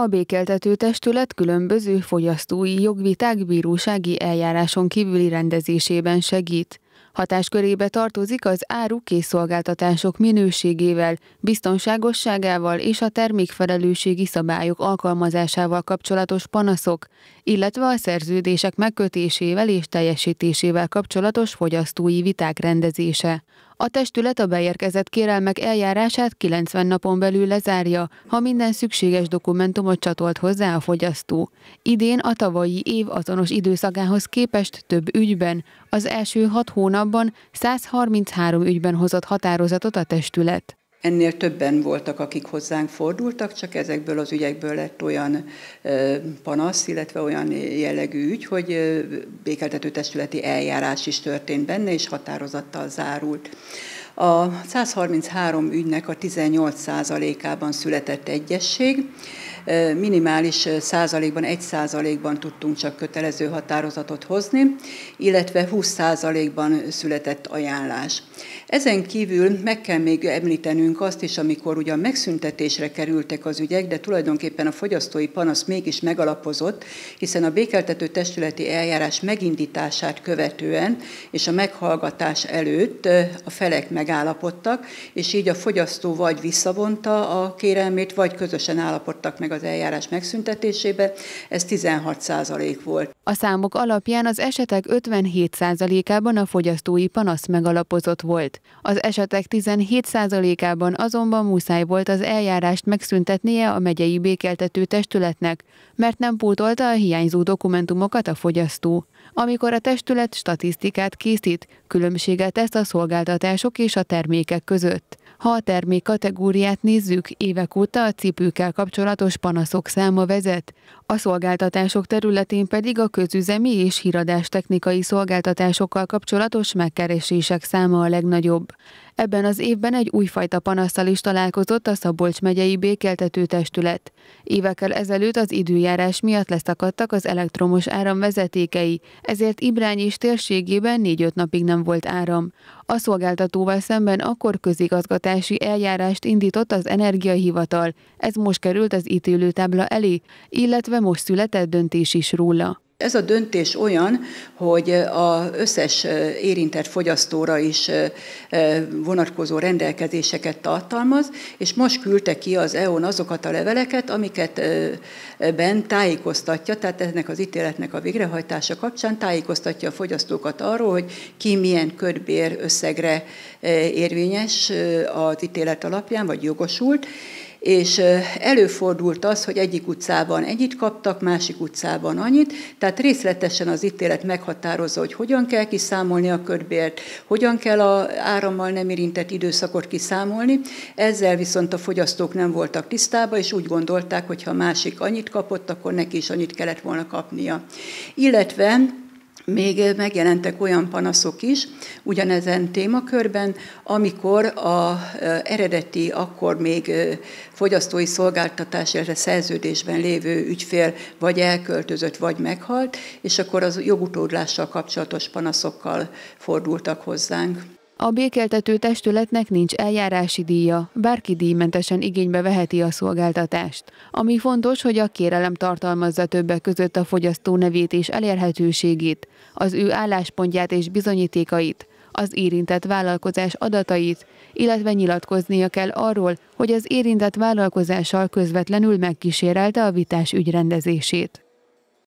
A békeltető testület különböző fogyasztói jogviták bírósági eljáráson kívüli rendezésében segít. Hatáskörébe tartozik az áruk és szolgáltatások minőségével, biztonságosságával és a termékfelelőségi szabályok alkalmazásával kapcsolatos panaszok, illetve a szerződések megkötésével és teljesítésével kapcsolatos fogyasztói viták rendezése. A testület a beérkezett kérelmek eljárását 90 napon belül lezárja, ha minden szükséges dokumentumot csatolt hozzá a fogyasztó. Idén a tavalyi év azonos időszakához képest több ügyben, az első hat hónapban 133 ügyben hozott határozatot a testület. Ennél többen voltak, akik hozzánk fordultak, csak ezekből az ügyekből lett olyan panasz, illetve olyan jellegű ügy, hogy békeltető testületi eljárás is történt benne, és határozattal zárult. A 133 ügynek a 18%-ában született egyesség, minimális százalékban, egy százalékban tudtunk csak kötelező határozatot hozni, illetve 20 százalékban született ajánlás. Ezen kívül meg kell még említenünk azt is, amikor ugyan megszüntetésre kerültek az ügyek, de tulajdonképpen a fogyasztói panasz mégis megalapozott, hiszen a békeltető testületi eljárás megindítását követően és a meghallgatás előtt a felek megállapodtak, és így a fogyasztó vagy visszavonta a kérelmét, vagy közösen állapodtak meg a az eljárás megszüntetésébe, ez 16 százalék volt. A számok alapján az esetek 57 százalékában a fogyasztói panasz megalapozott volt. Az esetek 17 százalékában azonban muszáj volt az eljárást megszüntetnie a megyei békeltető testületnek, mert nem pótolta a hiányzó dokumentumokat a fogyasztó. Amikor a testület statisztikát készít, különbséget tesz a szolgáltatások és a termékek között. Ha a termék kategóriát nézzük, évek óta a cipőkkel kapcsolatos panaszok száma vezet. A szolgáltatások területén pedig a közüzemi és technikai szolgáltatásokkal kapcsolatos megkeresések száma a legnagyobb. Ebben az évben egy újfajta panasztal is találkozott a Szabolcs megyei békeltető testület. Évekkel ezelőtt az időjárás miatt leszakadtak az elektromos áram vezetékei, ezért Ibrány is térségében 4-5 napig nem volt áram. A szolgáltatóval szemben akkor közigazgatási eljárást indított az energiahivatal, ez most került az ítélőtábla elé, illetve most született döntés is róla. Ez a döntés olyan, hogy az összes érintett fogyasztóra is vonatkozó rendelkezéseket tartalmaz, és most küldte ki az EON azokat a leveleket, amiket ben tájékoztatja, tehát ennek az ítéletnek a végrehajtása kapcsán tájékoztatja a fogyasztókat arról, hogy ki milyen ködbér összegre érvényes az ítélet alapján, vagy jogosult, és előfordult az, hogy egyik utcában ennyit kaptak, másik utcában annyit, tehát részletesen az ítélet meghatározza, hogy hogyan kell kiszámolni a körbért, hogyan kell a árammal nem érintett időszakot kiszámolni, ezzel viszont a fogyasztók nem voltak tisztában, és úgy gondolták, hogy ha másik annyit kapott, akkor neki is annyit kellett volna kapnia. Illetve még megjelentek olyan panaszok is, ugyanezen témakörben, amikor a eredeti, akkor még fogyasztói szolgáltatás, illetve szerződésben lévő ügyfél vagy elköltözött, vagy meghalt, és akkor az jogutódlással kapcsolatos panaszokkal fordultak hozzánk. A békeltető testületnek nincs eljárási díja, bárki díjmentesen igénybe veheti a szolgáltatást. Ami fontos, hogy a kérelem tartalmazza többek között a fogyasztó nevét és elérhetőségét, az ő álláspontját és bizonyítékait, az érintett vállalkozás adatait, illetve nyilatkoznia kell arról, hogy az érintett vállalkozással közvetlenül megkísérelte a vitás ügy rendezését.